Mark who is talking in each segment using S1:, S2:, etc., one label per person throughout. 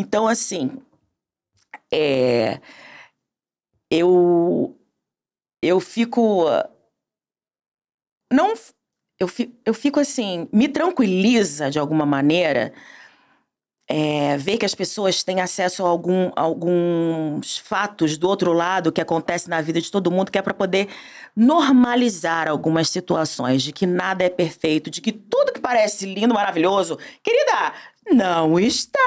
S1: Então, assim, é, eu, eu fico. Não. Eu fico, eu fico assim, me tranquiliza de alguma maneira é, ver que as pessoas têm acesso a, algum, a alguns fatos do outro lado que acontece na vida de todo mundo, que é para poder normalizar algumas situações, de que nada é perfeito, de que tudo que parece lindo, maravilhoso, querida, não está.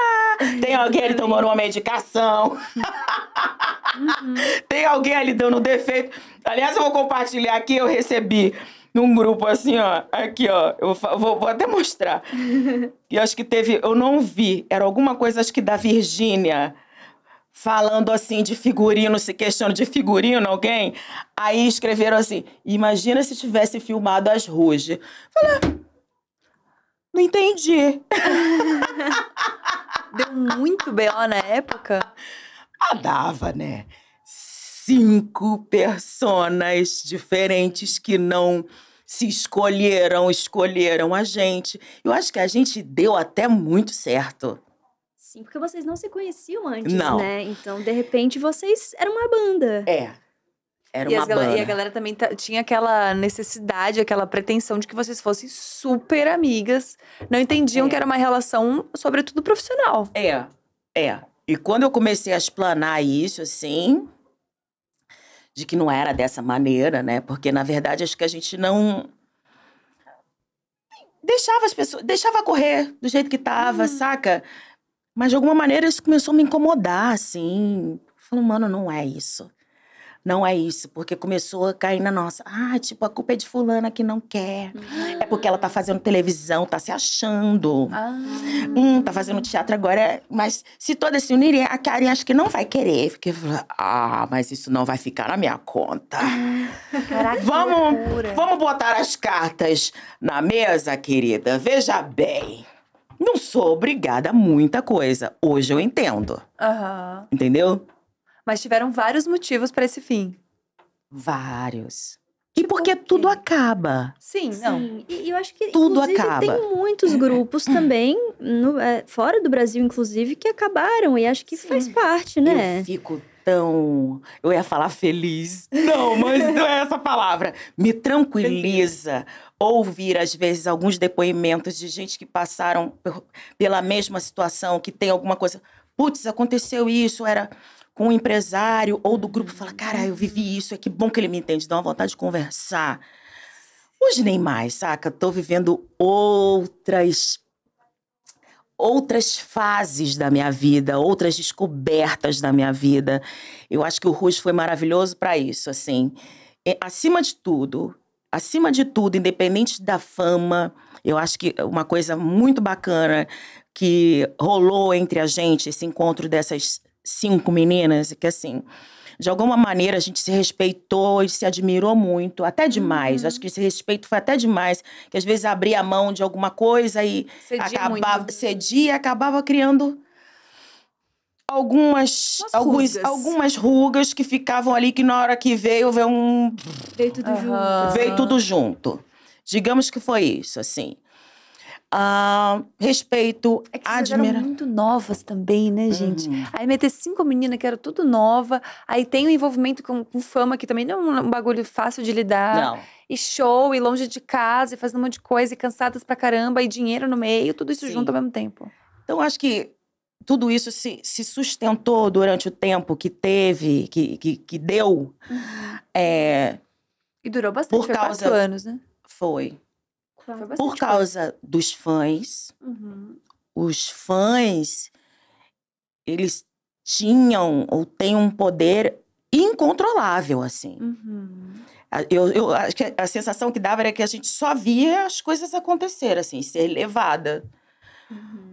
S1: Tem alguém ali tomando uma medicação. Uhum. Tem alguém ali dando defeito. Aliás, eu vou compartilhar aqui, eu recebi num grupo assim, ó. Aqui, ó. Eu vou, vou até mostrar. E acho que teve. Eu não vi. Era alguma coisa, acho que da Virgínia. Falando assim de figurino, se questionando de figurino, alguém. Aí escreveram assim: imagina se tivesse filmado as ruge. Falei, não entendi. Deu muito B.O. na época? Ah, dava, né? cinco personas diferentes que não se escolheram, escolheram a gente. Eu acho que a gente deu até muito certo.
S2: Sim, porque vocês não se conheciam antes, não. né? Então, de repente, vocês eram uma banda. É.
S1: Era e uma banda. E a galera
S2: também tinha aquela necessidade, aquela pretensão de que vocês fossem super amigas. Não entendiam é. que era uma relação, sobretudo, profissional.
S1: É, é. E quando eu comecei a explanar isso, assim, de que não era dessa maneira, né? Porque, na verdade, acho que a gente não deixava as pessoas, deixava correr do jeito que tava, uhum. saca? Mas de alguma maneira isso começou a me incomodar, assim. Falando, mano, não é isso. Não é isso, porque começou a cair na nossa. Ah, tipo, a culpa é de fulana que não quer. Ah. É porque ela tá fazendo televisão, tá se achando. Ah. Hum, tá fazendo teatro agora. Mas se todas se unirem, a Karen acho que não vai querer. Fiquei ah, mas isso não vai ficar na minha conta. Caraca, vamos, vamos botar as cartas na mesa, querida. Veja bem não sou obrigada a muita coisa. Hoje eu entendo.
S2: Uhum. Entendeu? mas tiveram vários motivos para esse fim.
S1: Vários. E tipo porque tudo acaba.
S2: Sim, não. Sim. E eu acho que tudo acaba. Tem muitos grupos também no, é, fora do Brasil, inclusive, que acabaram e acho que Sim. faz parte, né? Eu fico
S1: tão, eu ia falar feliz, não, mas não é essa palavra. Me tranquiliza ouvir às vezes alguns depoimentos de gente que passaram pela mesma situação, que tem alguma coisa. Putz, aconteceu isso, era com um empresário ou do grupo fala: Cara, eu vivi isso, é que bom que ele me entende, dá uma vontade de conversar. Hoje nem mais, saca? Tô vivendo outras outras fases da minha vida, outras descobertas da minha vida. Eu acho que o Rus foi maravilhoso para isso, assim. E, acima de tudo, acima de tudo, independente da fama, eu acho que uma coisa muito bacana que rolou entre a gente, esse encontro dessas cinco meninas, que assim, de alguma maneira a gente se respeitou e se admirou muito, até demais. Uhum. Acho que esse respeito foi até demais, que às vezes abria a mão de alguma coisa e cedia acabava, muito. cedia e acabava criando algumas alguns, rugas. algumas rugas que ficavam ali que na hora que veio veio um veio tudo uhum. junto. Veio tudo junto. Digamos que foi isso, assim. Uh, respeito, é que admira. eram muito novas também,
S2: né, gente? Uhum. Aí meter cinco meninas que era tudo nova, aí tem o envolvimento com, com, fama, que também não é um, um bagulho fácil de lidar. Não. E show, e longe de casa, e fazendo um monte de coisa, e cansadas pra caramba, e dinheiro no meio, tudo isso Sim. junto ao mesmo tempo. Então, acho que
S1: tudo isso se, se sustentou durante o tempo que teve, que, que, que deu. Uhum. É, e durou bastante, por causa... quatro anos, né? Foi. Por causa coisa. dos fãs. Uhum. Os fãs, eles tinham ou têm um poder incontrolável, assim. Uhum. Eu, eu acho que a sensação que dava era que a gente só via as coisas acontecer, assim, ser levada. Uhum.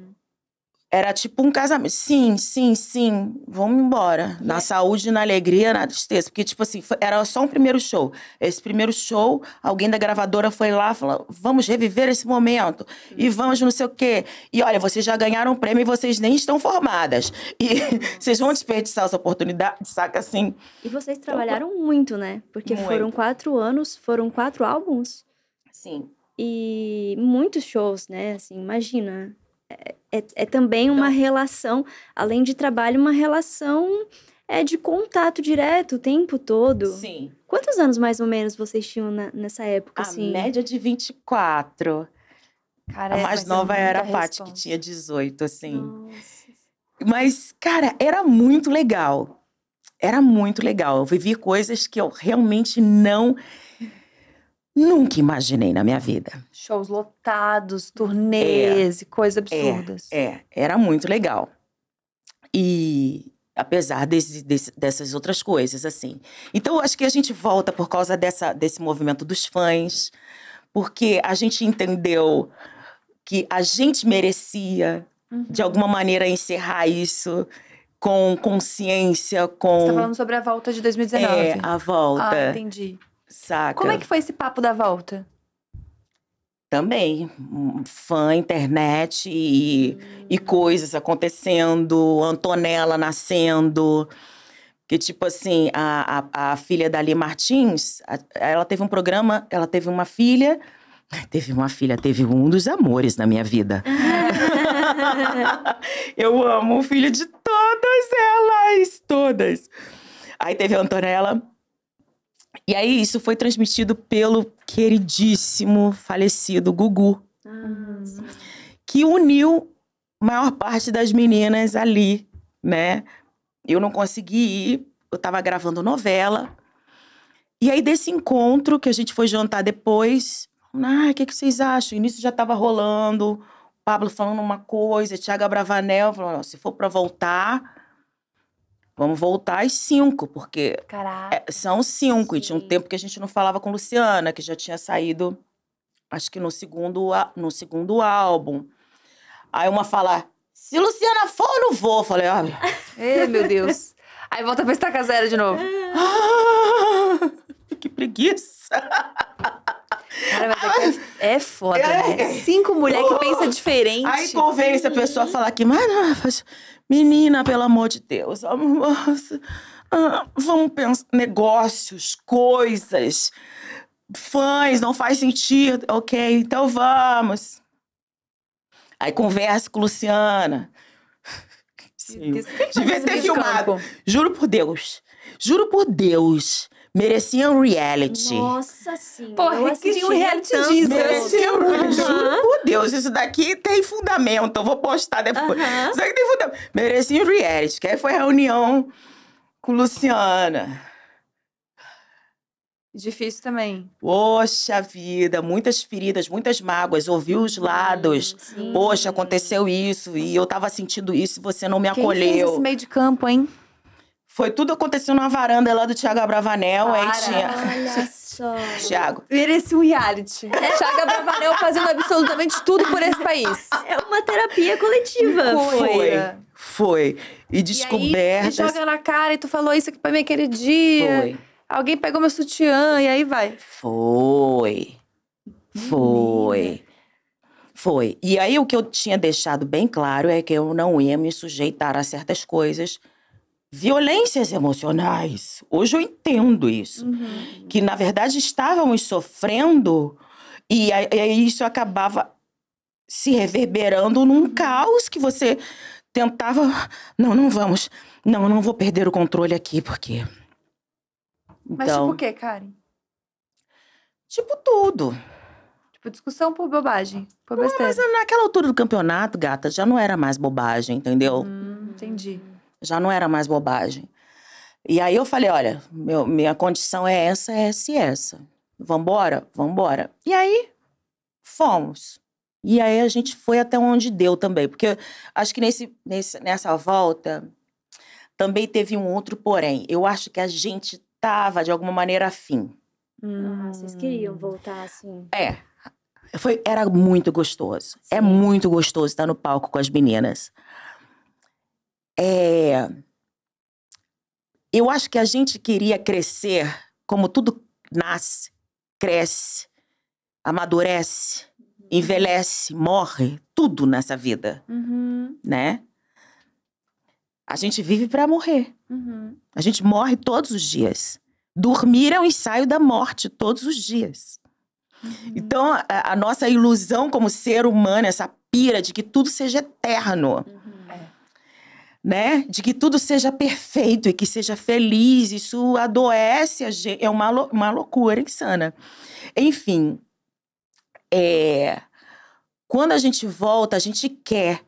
S1: Era tipo um casamento. Sim, sim, sim, vamos embora. Na é. saúde, na alegria, na tristeza. Porque, tipo assim, foi, era só um primeiro show. Esse primeiro show, alguém da gravadora foi lá e falou: vamos reviver esse momento. E uhum. vamos não sei o quê. E olha, vocês já ganharam um prêmio e vocês nem estão formadas. E vocês vão desperdiçar essa oportunidade, saca assim.
S2: E vocês então, trabalharam então, muito, né? Porque muito. foram quatro anos, foram quatro álbuns. Sim. E muitos shows, né? Assim, imagina é, é também uma então... relação, além de trabalho, uma relação é de contato direto o tempo todo. Sim. Quantos anos mais ou menos vocês tinham na, nessa época? A assim? média de 24.
S1: Cara, a é, mais é nova era a Paty, que tinha 18, assim. Nossa. Mas, cara, era muito legal. Era muito legal. Eu vivi coisas que eu realmente não Nunca imaginei na minha vida.
S2: Shows lotados, é, turnês é, e coisas é, absurdas. É,
S1: é, era muito legal. E apesar desse, desse, dessas outras coisas, assim. Então, acho que a gente volta por causa dessa, desse movimento dos fãs, porque a gente entendeu que a gente merecia, uhum. de alguma maneira, encerrar isso com consciência, com... Você tá falando
S2: sobre a volta de 2019. É,
S1: a volta. Ah, entendi. Saca? Como é que foi
S2: esse papo da volta?
S1: Também, hum, fã, internet e, hum. e coisas acontecendo, Antonella nascendo. Que, tipo assim, a, a, a filha da Lee Martins, a, ela teve um programa, ela teve uma filha, Teve uma filha, teve um dos amores na minha vida. eu amo o filho de todas elas, todas. Aí teve a Antonella, e aí isso foi transmitido pelo queridíssimo falecido Gugu,
S2: ah,
S1: que uniu maior parte das meninas ali, né? Eu não consegui ir, eu tava gravando novela. E aí desse encontro que a gente foi jantar depois, ah, o que, que vocês acham? O início já tava rolando, o Pablo falando uma coisa, Tiago Bravanel falando, se for para voltar, Vamos voltar às cinco, porque é, são cinco. Sim. E tinha um tempo que a gente não falava com Luciana, que já tinha saído, acho que no segundo, no segundo álbum. Aí uma fala, se Luciana for, eu não vou. Eu falei, olha. Ei, meu Deus. Aí volta pra estaca zero de novo. Ah, que preguiça. Cara, é, é, é, foda, é. né? Cinco mulheres que pensam diferente. Aí convence a pessoa a falar que, mas, ah, menina, pelo amor de Deus, ah, vamos pensar negócios, coisas, fãs, não faz sentido. Ok, então vamos. Aí conversa com Luciana. Sim. Devia ter filmado. Juro por Deus. Juro por Deus merecia um reality.
S2: Nossa senhora. Porra, queria um reality disso. Merecia um reality. Juro por Deus, isso
S1: daqui tem fundamento. Eu vou postar depois. Uhum. Isso daqui tem fundamento. Merecia um reality. Que aí foi a reunião com Luciana.
S2: Difícil também.
S1: Poxa vida, muitas feridas, muitas mágoas. Ouvi os lados. Sim. Poxa, aconteceu isso e eu tava sentindo isso e você não me Quem acolheu. Fez esse meio de campo, hein? Foi tudo aconteceu na varanda lá do Tiago Bravanel. aí tinha. Olha só. Tiago. Mereci um reality. Tiago Bravanel fazendo absolutamente
S2: tudo por esse país. É uma terapia coletiva. Foi. Foi.
S1: Foi. E descobertas. E joga
S2: na cara e tu falou isso aqui pra mim aquele dia. Foi. Alguém pegou meu
S1: sutiã e aí vai. Foi. Foi. Foi. E aí o que eu tinha deixado bem claro é que eu não ia me sujeitar a certas coisas violências emocionais. Hoje eu entendo isso. Uhum. Que, na verdade, estávamos sofrendo e, e isso acabava se reverberando num uhum. caos que você tentava. Não, não vamos. Não, não vou perder o controle aqui, porque.
S2: Então... Mas tipo o quê, Karen? Tipo tudo. Tipo, discussão por bobagem.
S1: Por Não, ah, mas naquela altura do campeonato, gata, já não era mais bobagem, entendeu? Hum, entendi. Já não era mais bobagem. E aí eu falei, olha, meu, minha condição é essa, essa e essa. Vambora? Vambora. E aí, fomos. E aí a gente foi até onde deu também. Porque acho que nesse, nesse, nessa volta também teve um outro porém. Eu acho que a gente tava, de alguma maneira, afim.
S2: Hum, ah, vocês queriam voltar assim.
S1: É. Foi, era muito gostoso. É Sim. É muito gostoso estar no palco com as meninas. É... Eu acho que a gente queria crescer, como tudo nasce, cresce, amadurece, uhum. envelhece, morre, tudo nessa vida, uhum. né? A gente vive para morrer. Uhum. A gente morre todos os dias. Dormir é um ensaio da morte todos os dias. Uhum. Então, a, a, nossa ilusão como ser humano, essa pira de que tudo seja eterno, uhum né? De que tudo seja perfeito e que seja feliz, isso adoece a gente. É uma, uma loucura insana. Enfim, é... quando a gente volta, a gente quer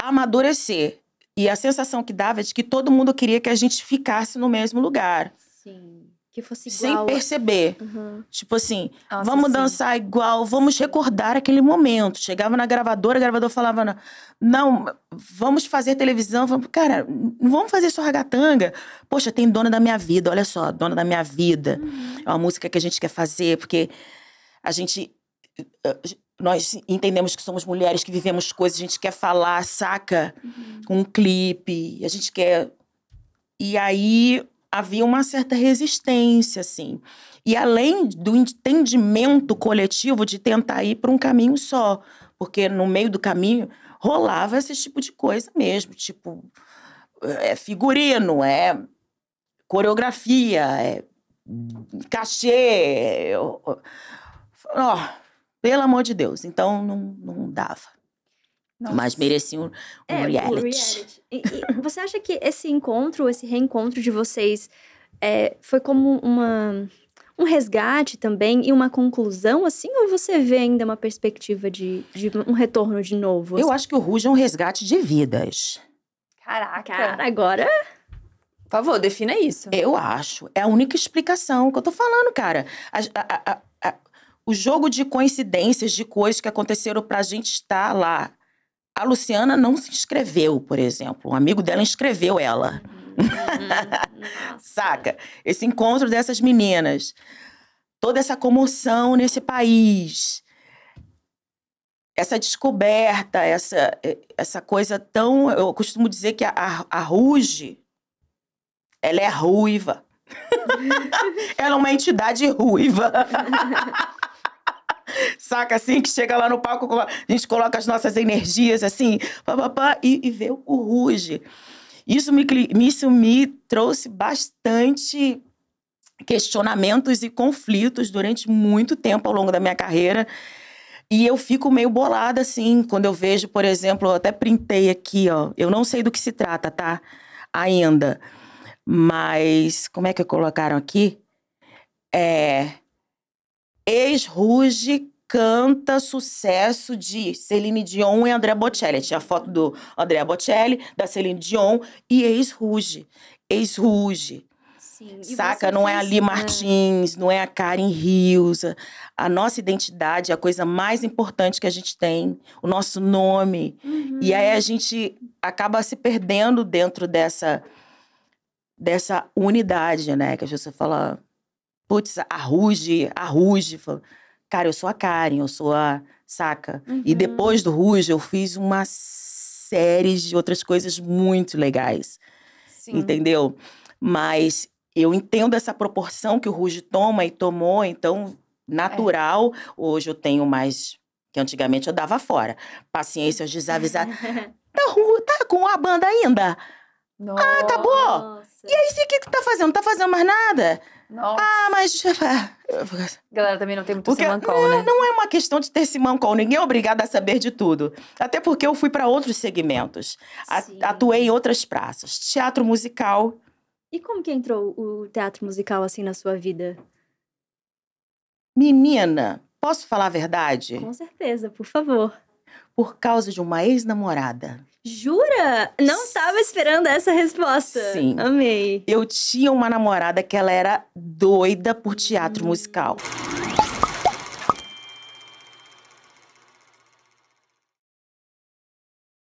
S1: amadurecer. E a sensação que dava é de que todo mundo queria que a gente ficasse no mesmo lugar. Sim. Que fosse igual. Sem perceber. Uhum. Tipo assim, Nossa, vamos sim. dançar igual, vamos recordar aquele momento. Chegava na gravadora, a gravadora falava: não, vamos fazer televisão. Vamos, cara, não vamos fazer só ragatanga. Poxa, tem Dona da Minha Vida, olha só, Dona da Minha Vida. Uhum. É uma música que a gente quer fazer, porque a gente. Eh, eh, nós entendemos que somos mulheres que vivemos coisas, a gente quer falar, saca? Uhum. Um clipe, a gente quer. E aí havia uma certa resistência, assim. E além do entendimento coletivo de tentar ir para um caminho só, porque no meio do caminho rolava esse tipo de coisa mesmo, tipo é, é figurino, é coreografia, é cachê, é, ó, oh, pelo amor de Deus, então não, não dava. Nossa. Mas merecia um, um é, reality. Um
S2: reality. E, e você acha que esse encontro, esse reencontro de vocês é, foi como uma, um resgate também e uma conclusão, assim? Ou você vê ainda uma perspectiva
S1: de, de um retorno de novo? Assim? Eu acho que o Ruge é um resgate de vidas. Caraca! Cara, agora... Por favor, defina isso. Eu acho. É a única explicação que eu tô falando, cara. A, a, a, o jogo de coincidências, de coisas que aconteceram pra gente estar tá lá a Luciana não se inscreveu, por exemplo. Um amigo dela inscreveu ela. Uhum. Uhum. Saca? Esse encontro dessas meninas. Toda essa comoção nesse país. Essa descoberta, essa, essa coisa tão. Eu costumo dizer que a, a, a Ruge, ela é ruiva. ela é uma entidade ruiva. Saca assim, que chega lá no palco, a gente coloca as nossas energias assim, pá, pá, pá, e, e vê o ruge. Isso me, isso me trouxe bastante questionamentos e conflitos durante muito tempo ao longo da minha carreira. E eu fico meio bolada, assim, quando eu vejo, por exemplo, eu até printei aqui, ó. Eu não sei do que se trata, tá? Ainda. Mas, como é que colocaram aqui? É. Ex-Ruge canta sucesso de Celine Dion e André Bocelli. Tinha a foto do André Bocelli, da Celine Dion e ex-Ruge. Ex-Ruge. Saca? Não é a Lee Martins, não é a Karen Rios. A nossa identidade é a coisa mais importante que a gente tem, o nosso nome. Uhum. E aí uhum. a gente acaba se perdendo dentro dessa, dessa unidade, né? Que a pessoa fala, putz, a Ruge, a Ruge. Cara, eu sou a Karen, eu sou a Saca. Uhum. E depois do Ruge, eu fiz uma série de outras coisas muito legais. Sim. Entendeu? Mas eu entendo essa proporção que o Ruge toma e tomou, então, é. natural. É. Hoje eu tenho mais. Que antigamente eu dava fora. Paciência, desavisar. tá, tá com a banda ainda? Nossa. Ah, acabou? E aí, o que, que tá fazendo? Não tá fazendo mais nada? Nossa. Ah, mas. Galera, também não tem muito porque, simancol, não, né? Não é uma questão de ter simancol. Ninguém é obrigado a saber de tudo. Até porque eu fui para outros segmentos. Sim. Atuei em outras praças. Teatro musical.
S2: E como que entrou o teatro musical assim na sua vida?
S1: Menina, posso falar a verdade? Com certeza, por favor. Por causa de uma ex-namorada. Jura? Não estava esperando essa resposta. Sim. Amei. Eu tinha uma namorada que ela era doida por teatro hum. musical.